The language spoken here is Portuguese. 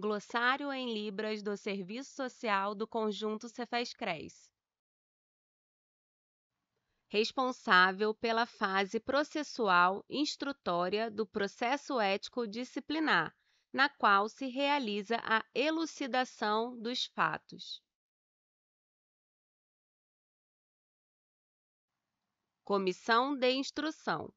Glossário em Libras do Serviço Social do Conjunto cefaz Responsável pela fase processual instrutória do processo ético disciplinar, na qual se realiza a elucidação dos fatos. Comissão de Instrução